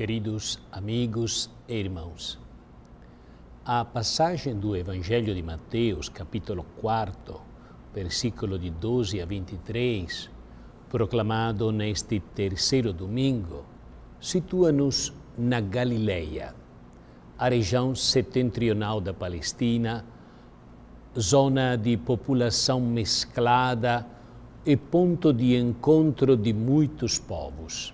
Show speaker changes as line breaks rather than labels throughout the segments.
Queridos amigos e irmãos, a passagem do Evangelho de Mateus, capítulo 4, versículo de 12 a 23, proclamado neste terceiro domingo, situa-nos na Galileia, a região setentrional da Palestina, zona de população mesclada e ponto de encontro de muitos povos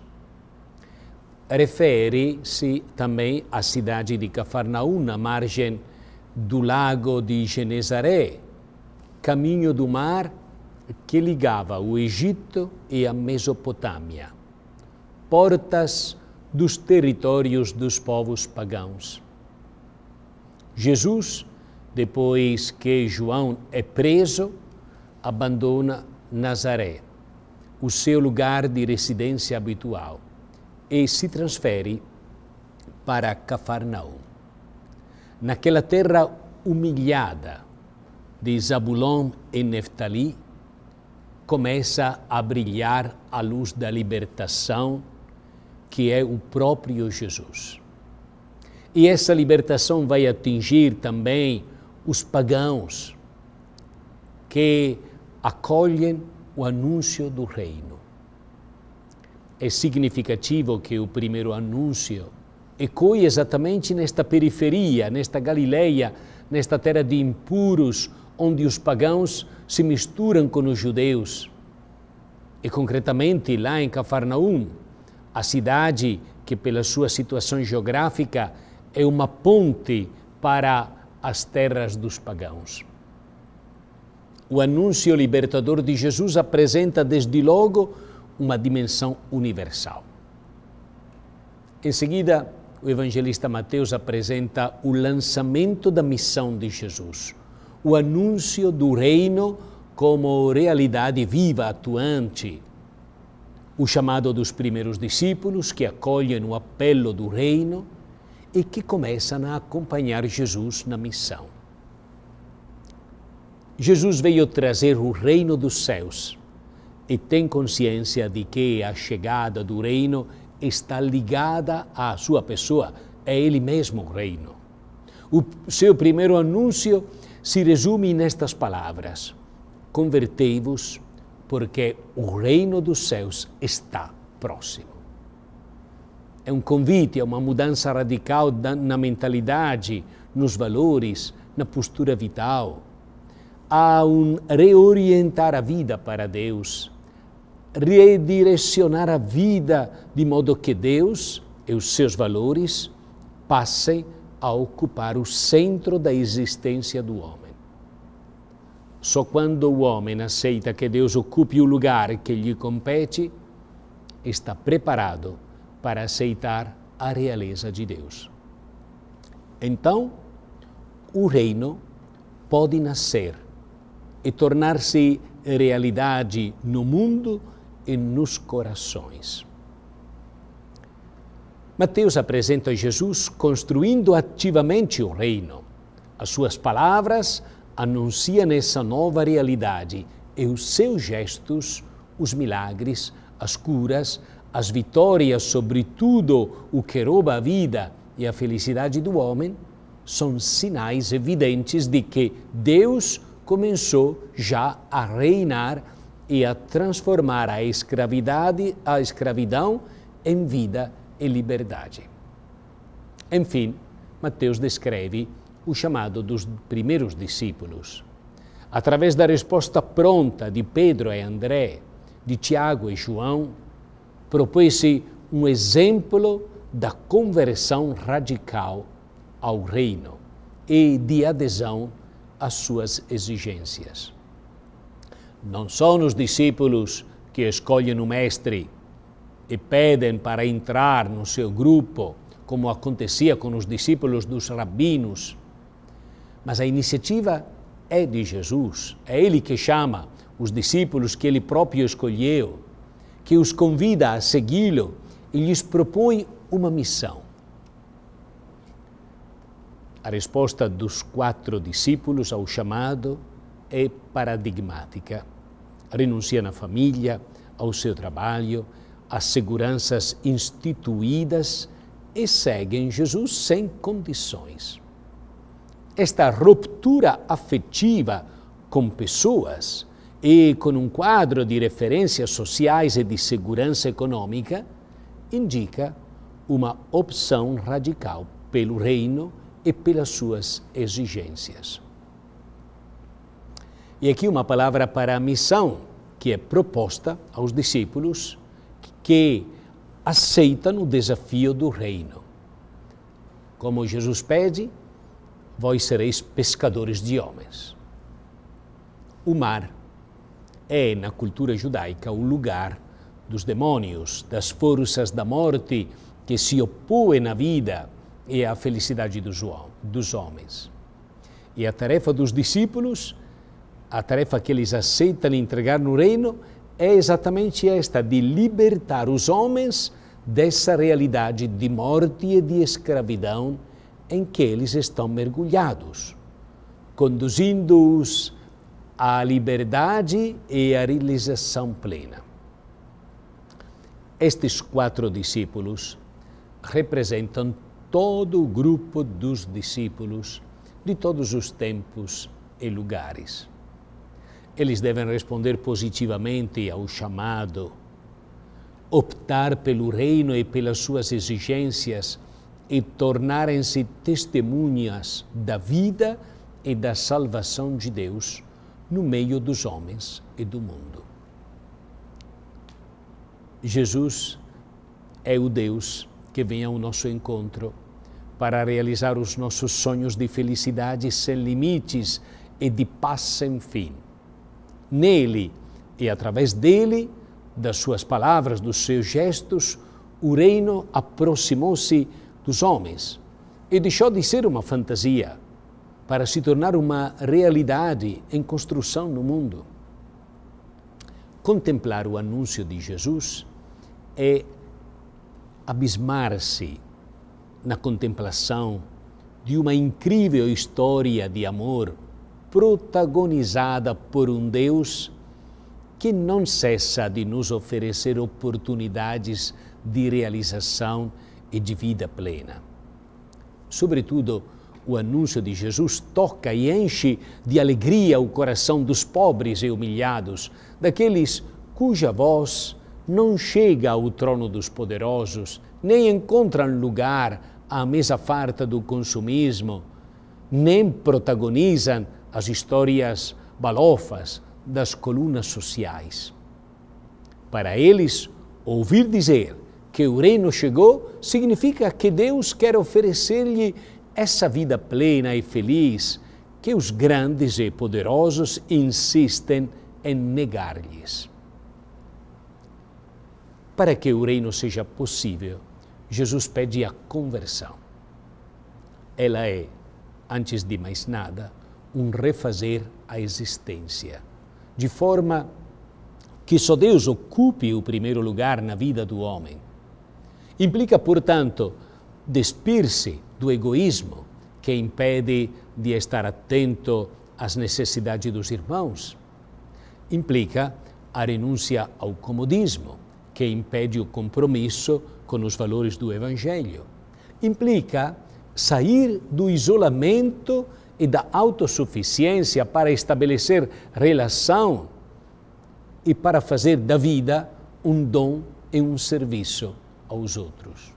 refere-se também à cidade de Cafarnaum, na margem do lago de Genezaré, caminho do mar que ligava o Egito e a Mesopotâmia, portas dos territórios dos povos pagãos. Jesus, depois que João é preso, abandona Nazaré, o seu lugar de residência habitual e se transfere para Cafarnaum. Naquela terra humilhada de Zabulon e Neftali, começa a brilhar a luz da libertação, que é o próprio Jesus. E essa libertação vai atingir também os pagãos que acolhem o anúncio do reino. É significativo que o primeiro anúncio ecoe exatamente nesta periferia, nesta Galileia, nesta terra de impuros, onde os pagãos se misturam com os judeus. E concretamente lá em Cafarnaum, a cidade que, pela sua situação geográfica, é uma ponte para as terras dos pagãos. O anúncio libertador de Jesus apresenta desde logo uma dimensão universal. Em seguida, o evangelista Mateus apresenta o lançamento da missão de Jesus, o anúncio do reino como realidade viva, atuante, o chamado dos primeiros discípulos que acolhem o apelo do reino e que começam a acompanhar Jesus na missão. Jesus veio trazer o reino dos céus e tem consciência de que a chegada do reino está ligada à sua pessoa, é ele mesmo o reino. O seu primeiro anúncio se resume nestas palavras: Convertei-vos, porque o reino dos céus está próximo. É um convite, a uma mudança radical na mentalidade, nos valores, na postura vital. Há um reorientar a vida para Deus redirecionar a vida de modo que Deus e os seus valores passem a ocupar o centro da existência do homem. Só quando o homem aceita que Deus ocupe o lugar que lhe compete, está preparado para aceitar a realeza de Deus. Então, o reino pode nascer e tornar-se realidade no mundo e nos corações. Mateus apresenta Jesus construindo ativamente o reino. As suas palavras anunciam essa nova realidade e os seus gestos, os milagres, as curas, as vitórias sobre tudo o que rouba a vida e a felicidade do homem, são sinais evidentes de que Deus começou já a reinar e a transformar a escravidade, a escravidão em vida e liberdade. Enfim, Mateus descreve o chamado dos primeiros discípulos. Através da resposta pronta de Pedro e André, de Tiago e João, propôs-se um exemplo da conversão radical ao reino e de adesão às suas exigências. Não são os discípulos que escolhem o mestre e pedem para entrar no seu grupo, como acontecia com os discípulos dos rabinos. Mas a iniciativa é de Jesus, é Ele que chama os discípulos que Ele próprio escolheu, que os convida a segui-lo e lhes propõe uma missão. A resposta dos quatro discípulos ao chamado é paradigmática. Renuncia na família, ao seu trabalho, às seguranças instituídas e seguem Jesus sem condições. Esta ruptura afetiva com pessoas e com um quadro de referências sociais e de segurança econômica indica uma opção radical pelo reino e pelas suas exigências. E aqui uma palavra para a missão que é proposta aos discípulos que aceitam o desafio do reino. Como Jesus pede, vós sereis pescadores de homens. O mar é, na cultura judaica, o lugar dos demônios, das forças da morte que se opõem à vida e à felicidade dos homens. E a tarefa dos discípulos a tarefa que eles aceitam entregar no reino é exatamente esta, de libertar os homens dessa realidade de morte e de escravidão em que eles estão mergulhados, conduzindo-os à liberdade e à realização plena. Estes quatro discípulos representam todo o grupo dos discípulos de todos os tempos e lugares. Eles devem responder positivamente ao chamado, optar pelo reino e pelas suas exigências e tornarem-se testemunhas da vida e da salvação de Deus no meio dos homens e do mundo. Jesus é o Deus que vem ao nosso encontro para realizar os nossos sonhos de felicidade sem limites e de paz sem fim. Nele e através dele, das suas palavras, dos seus gestos, o reino aproximou-se dos homens e deixou de ser uma fantasia para se tornar uma realidade em construção no mundo. Contemplar o anúncio de Jesus é abismar-se na contemplação de uma incrível história de amor protagonizada por um Deus que não cessa de nos oferecer oportunidades de realização e de vida plena. Sobretudo, o anúncio de Jesus toca e enche de alegria o coração dos pobres e humilhados, daqueles cuja voz não chega ao trono dos poderosos, nem encontra lugar à mesa farta do consumismo, nem protagonizam as histórias balofas das colunas sociais. Para eles, ouvir dizer que o reino chegou significa que Deus quer oferecer-lhe essa vida plena e feliz que os grandes e poderosos insistem em negar-lhes. Para que o reino seja possível, Jesus pede a conversão. Ela é, antes de mais nada, um refazer a existência, de forma que só Deus ocupe o primeiro lugar na vida do homem. Implica, portanto, despir-se do egoísmo que impede de estar atento às necessidades dos irmãos. Implica a renúncia ao comodismo, que impede o compromisso com os valores do Evangelho. Implica sair do isolamento e da autossuficiência para estabelecer relação e para fazer da vida um dom e um serviço aos outros.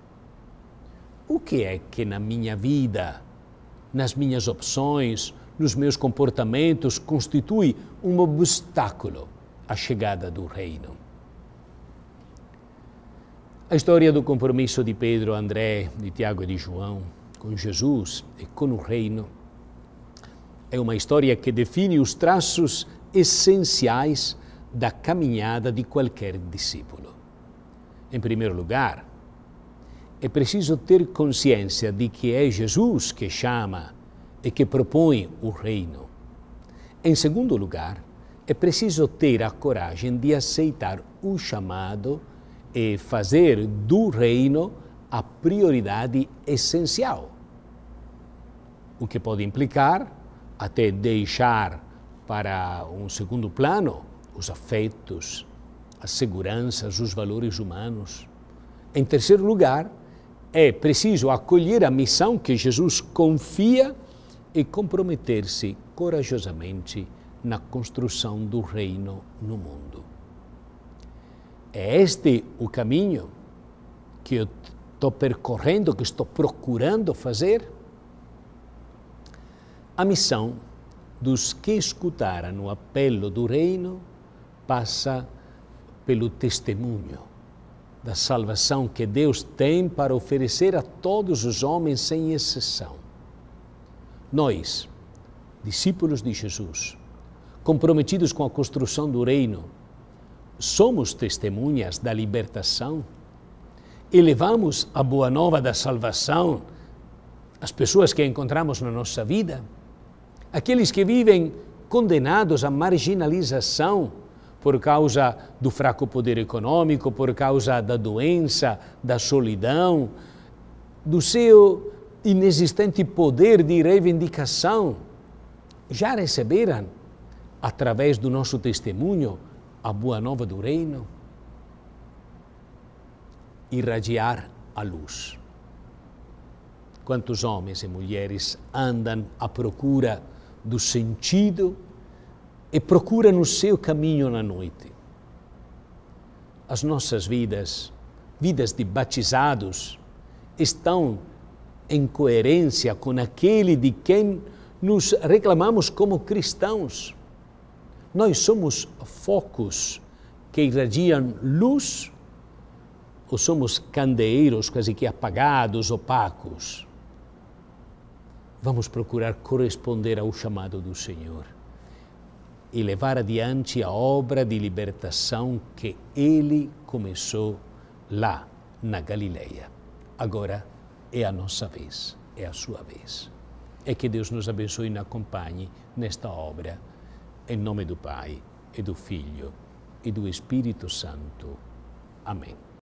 O que é que na minha vida, nas minhas opções, nos meus comportamentos constitui um obstáculo à chegada do reino? A história do compromisso de Pedro, André, de Tiago e de João com Jesus e com o reino é uma história que define os traços essenciais da caminhada de qualquer discípulo. Em primeiro lugar, é preciso ter consciência de que é Jesus que chama e que propõe o reino. Em segundo lugar, é preciso ter a coragem de aceitar o chamado e fazer do reino a prioridade essencial, o que pode implicar até deixar para um segundo plano os afetos, as seguranças, os valores humanos. Em terceiro lugar, é preciso acolher a missão que Jesus confia e comprometer-se corajosamente na construção do reino no mundo. É este o caminho que eu estou percorrendo, que estou procurando fazer? A missão dos que escutaram o apelo do reino passa pelo testemunho da salvação que Deus tem para oferecer a todos os homens sem exceção. Nós, discípulos de Jesus, comprometidos com a construção do reino, somos testemunhas da libertação e levamos a boa nova da salvação às pessoas que encontramos na nossa vida aqueles que vivem condenados à marginalização por causa do fraco poder econômico, por causa da doença, da solidão, do seu inexistente poder de reivindicação, já receberam, através do nosso testemunho, a boa nova do Reino? Irradiar a luz. Quantos homens e mulheres andam à procura do sentido e procura no seu caminho na noite. As nossas vidas, vidas de batizados, estão em coerência com aquele de quem nos reclamamos como cristãos. Nós somos focos que irradiam luz ou somos candeeiros quase que apagados, opacos? vamos procurar corresponder ao chamado do Senhor e levar adiante a obra de libertação que ele começou lá na Galileia. Agora é a nossa vez, é a sua vez. É que Deus nos abençoe e nos acompanhe nesta obra, em nome do Pai e do Filho e do Espírito Santo. Amém.